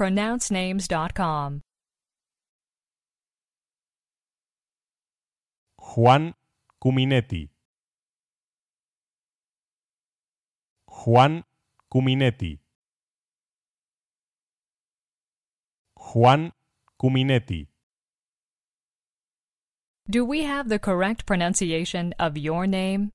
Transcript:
pronouncenames.com. Juan Cuminetti. Juan Cuminetti. Juan Cuminetti. Do we have the correct pronunciation of your name?